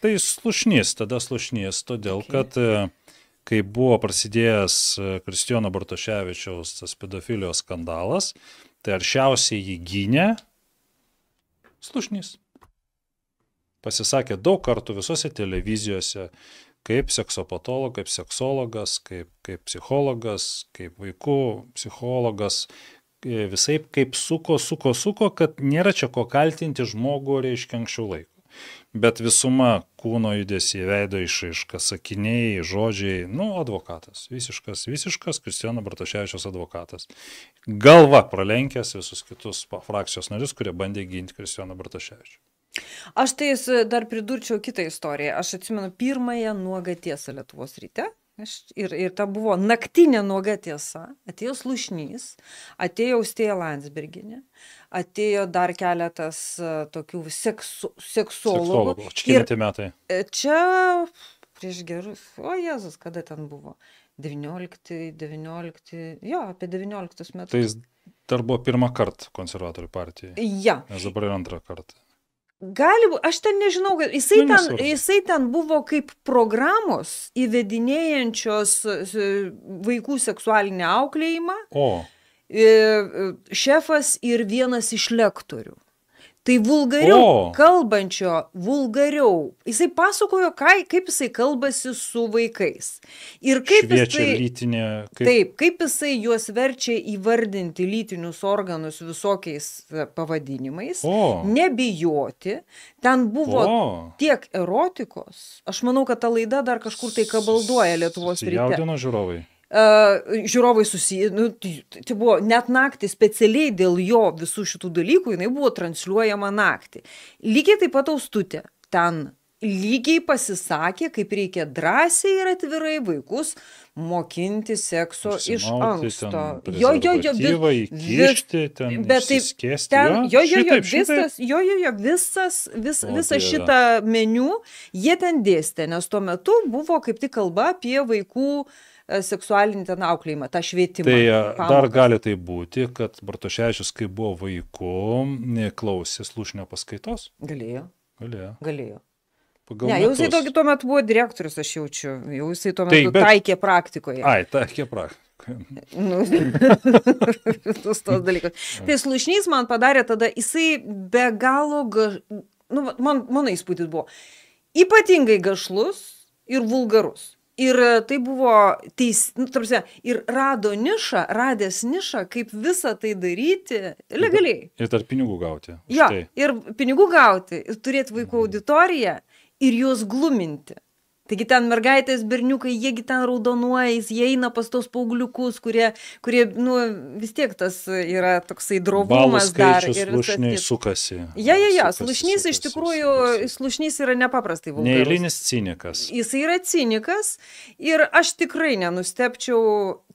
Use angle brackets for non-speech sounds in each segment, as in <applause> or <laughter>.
Tai slušnys, tada slušnys, todėl okay. kad e, kai buvo prasidėjęs e, Kristijono Bartoševičiaus tas pedofilijos skandalas, tai aršiausiai jį gynė slušnys. Pasisakė daug kartų visose televizijose, kaip seksopatologas, kaip seksologas, kaip, kaip psichologas, kaip vaikų psichologas, e, visai kaip suko, suko, suko, kad nėra čia ko kaltinti žmogų, reiškia, anksčiau laiko. Bet visuma kūno judesiai, veido išaiška, sakiniai, žodžiai, nu, advokatas, visiškas, visiškas Kristijano Bartoševičios advokatas. Galva pralenkęs visus kitus frakcijos narius, kurie bandė ginti Kristijaną Bartoševičių. Aš tai dar pridurčiau kitą istoriją. Aš atsimenu pirmąją nuogaties Lietuvos ryte, Aš, ir, ir ta buvo naktinė nuoga tiesa. Atėjo Slušnys, atėjo Austėja Landsberginė, atėjo dar keletas e, tokių seksu, seksuologų. Seksuologų, čia metai. E, čia prieš gerus, o Jėzus, kada ten buvo? 19, 19, jo, apie 19 metus. Tai jis dar buvo pirmą kartą konservatorių partijoje. Ja. Nes dabar yra antrą kartą. Gali būti, aš ten nežinau, jisai, nu, ten, jisai ten buvo kaip programos įvedinėjančios e, e, vaikų seksualinį auklėjimą. O. E, šefas ir vienas iš lektorių. Tai vulgariau o. kalbančio, vulgariau. Jisai pasakojo, kai, kaip jisai kalbasi su vaikais. Ir kaip Šviečia, jisai... Lytinė, kaip... Taip, kaip jisai juos verčia įvardinti lytinius organus visokiais e, pavadinimais, o. nebijoti. Ten buvo o. tiek erotikos. Aš manau, kad ta laida dar kažkur tai kabalduoja Lietuvos ryte. Jaudino žiūrovai. Uh, žiūrovai susiję, nu, tai, tai buvo net naktį specialiai dėl jo visų šitų dalykų, jinai buvo transliuojama naktį. Lygiai taip pat austutė ten lygiai pasisakė, kaip reikia drąsiai ir atvirai vaikus mokinti sekso iš anksto. Jo, jo, jo, vis, įkišti, ten bet taip, ten, jo, jo, jo, šitaip, visas, šitaip. jo, jo, jo, visas, vis, o, visą dieve. šitą meniu jie ten dėstė, nes tuo metu buvo kaip tik kalba apie vaikų uh, E, seksualinį ten auklėjimą, tą švietimą. Tai e, pamokas. dar gali tai būti, kad Bartoševičius, kai buvo vaiku, klausė slušnio paskaitos? Galėjo. Galėjo. Galėjo. Pagal ne, jau jisai tuo, tuo metu buvo direktorius, aš jaučiu, jau jisai tuo tai metu tai, bet... taikė praktikoje. Ai, taikė praktikoje. <laughs> nu, <laughs> tos tos dalykas. Tai slušnys man padarė tada, jisai be galo, ga, nu, man, mano įspūdis buvo, ypatingai gašlus ir vulgarus. Ir e, tai buvo teis, nu, tarpsia, ir rado nišą, radęs nišą, kaip visą tai daryti legaliai. Ir dar pinigų gauti. Jo, tai. ir pinigų gauti, ir turėti vaikų auditoriją ir juos gluminti. Taigi ten mergaitės, berniukai, jiegi ten raudonuoja, jis eina pas tos paugliukus, kurie, kurie nu, vis tiek tas yra toksai drovumas dar. Ir slušniai sukasi. Ja, ja, ja, sukasi, slušnys sukasi, iš tikrųjų, sukasi. slušnys yra nepaprastai vulgarus. Neįlinis cinikas. Jis yra cinikas ir aš tikrai nenustepčiau,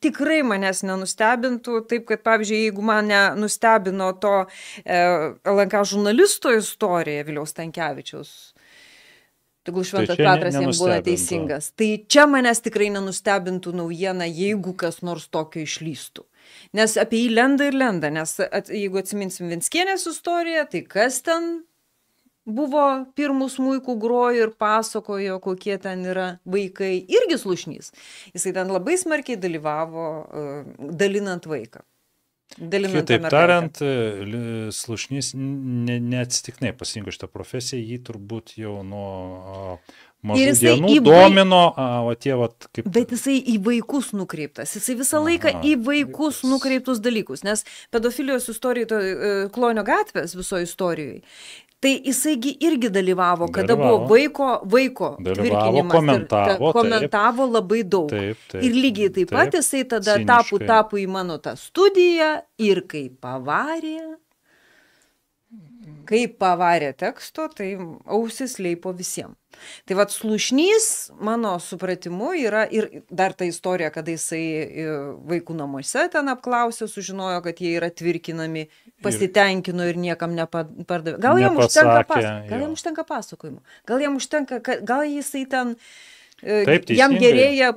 tikrai manęs nenustebintų, taip kad pavyzdžiui, jeigu mane nustebino to e, LNK žurnalisto istorija Viliaus Tankievičiaus Tegul tai šventas tai Petras jiems būna teisingas. Tai čia manęs tikrai nenustebintų naujiena, jeigu kas nors tokio išlystų. Nes apie jį lenda ir lenda, nes at, jeigu atsiminsim Vinskienės istoriją, tai kas ten buvo pirmus muikų grojo ir pasakojo, kokie ten yra vaikai, irgi slušnys. Jisai ten labai smarkiai dalyvavo e, dalinant vaiką. Kitaip tariant, slušnys ne, neatsitiknai pasirinko šitą profesiją, jį turbūt jau nuo mažų dienų į... domino, o tėvat kaip. Bet jisai į vaikus nukreiptas, jisai visą laiką Aha, į vaikus nukreiptus dalykus, nes pedofilijos istorijoje, to, e, klonio gatvės viso istorijoje, Tai jisaigi irgi dalyvavo, kada dalyvavo. buvo vaiko, vaiko dalyvavo, komentavo, ir, ta, komentavo taip, labai daug. Taip, taip, ir lygiai taip, taip pat jisai tada tapo, tapo į mano tą studiją ir kai pavarė, Kai pavarė teksto, tai ausis leipo visiems. Tai vad slušnys, mano supratimu, yra ir dar ta istorija, kada jisai e, vaikų namuose ten apklausė, sužinojo, kad jie yra tvirkinami, pasitenkino ir niekam nepardavė. Gal jam užtenka, pas, gal jam užtenka pasakojimų, gal jam užtenka, gal jisai ten... E, Taip, teisingai. jam gerėja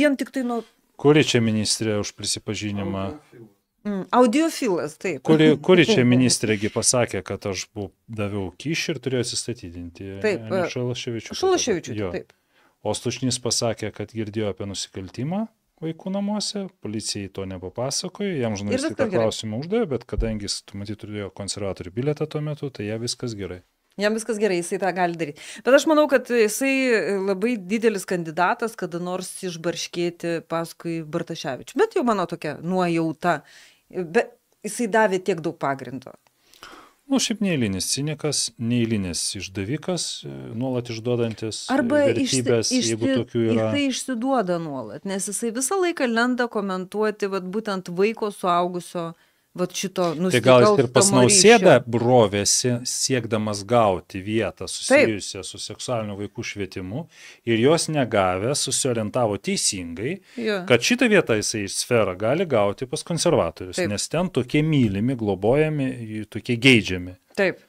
vien tik tai nuo... Kuri čia ministrė už prisipažinimą? Alga. Mm, audiofilas, taip. Kuri, <laughs> kuri čia ministrėgi pasakė, kad aš bu, daviau kyšį ir turėjau atsistatydinti. Taip, Šalaševičius. Šalaševičius, э, taip. O Stušnys pasakė, kad girdėjo apie nusikaltimą vaikų namuose, policijai to nepapasakojo, jam žurnalistai tą klausimą uždavė, bet kadangi jis, tu matyt, turėjo konservatorių bilietą tuo metu, tai jie viskas gerai. Jam viskas gerai, jisai tą gali daryti. Bet aš manau, kad jisai labai didelis kandidatas, kada nors išbarškėti paskui Bartaševičių. Bet jau mano tokia nuojauta. Bet jisai davė tiek daug pagrindo. Nu, šiaip neįlinis cinikas, neįlinis išdavikas, e, nuolat išduodantis e, Arba vertybės, išsi, išsi, jeigu tokių yra. Jisai išsiduoda nuolat, nes jisai visą laiką lenda komentuoti vat, būtent vaiko suaugusio vat šito nusikalstamo. Tai gal jis ir pas nausėdą brovėsi, siekdamas gauti vietą susijusią su seksualiniu vaikų švietimu ir jos negavę susiorientavo teisingai, jo. kad šitą vietą jisai į sferą gali gauti pas konservatorius, Taip. nes ten tokie mylimi, globojami, tokie geidžiami. Taip.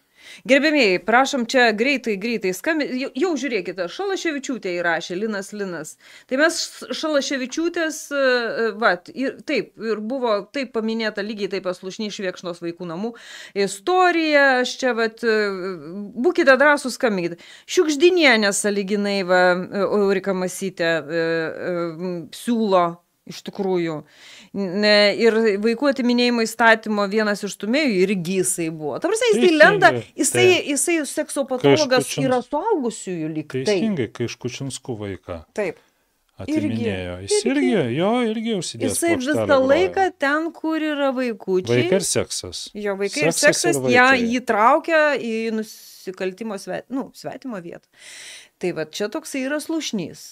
Gerbėmiai, prašom čia greitai, greitai skambinti. Jau, jau žiūrėkite, Šalaševičiūtė įrašė, Linas Linas. Tai mes Šalaševičiūtės, e, e, va, ir, taip, ir buvo taip paminėta lygiai taip paslušny iš Viekšnos vaikų namų istorija. Aš čia, va, e, būkite drąsūs skambinkite. Šiukšdinienė saliginai, va, Eurika Masytė siūlo iš tikrųjų. Ne, ir vaikų atiminėjimo įstatymo vienas iš tumėjų irgi jisai buvo. Ta prasme, jisai teisingai, lenda, jisai, tai. jisai seksopatologas Kaiškučins... yra suaugusiųjų lyg. Tai. Teisingai, kai iš Kučinskų vaiką. Taip. Atiminėjo. Irgi, jis irgi, irgi, jo irgi užsidėjo. Jisai visą laiką groja. ten, kur yra vaikučiai. Vaikai ir seksas. Jo vaikai seksas ir seksas, ir ją įtraukia į nusikaltimo svet, nu, svetimo vietą. Tai va čia toksai yra slušnys.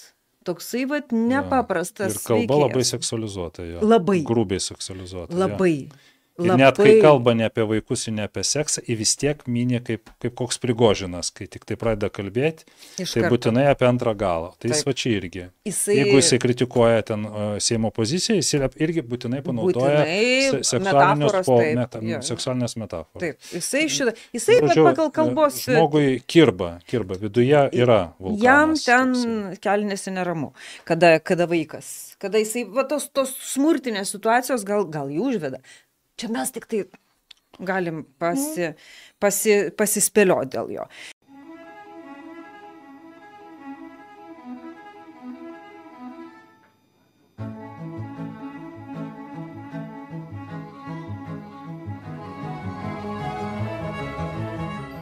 Toksai vat nepaprastas. Ja. Ir kalba veikėjas. labai seksualizuota jo. Labai. Grubiai seksualizuota. Labai. Jo. Ir labai... net kai kalba ne apie vaikus ir ne apie seksą, į vis tiek minė kaip, kaip koks prigožinas, kai tik tai pradeda kalbėti, Iš tai karto. būtinai apie antrą galą. Tai jis vačiai irgi. Jisai... Jeigu jisai kritikuoja ten uh, Seimo poziciją, jis irgi būtinai panaudoja būtinai seksualinės, po, taip, meta, jo. seksualinės metaforas. Taip, jisai šitą, jisai Žodžiu, pagal kalbos. E, žmogui kirba, kirba, viduje yra vulkanas. Jam ten toksai. kelnėsi neramu, kada, kada vaikas, kada jisai, va tos, tos smurtinės situacijos gal, gal jį užveda, Čia mes tik tai galim pasi, pasi, pasispėlioti dėl jo.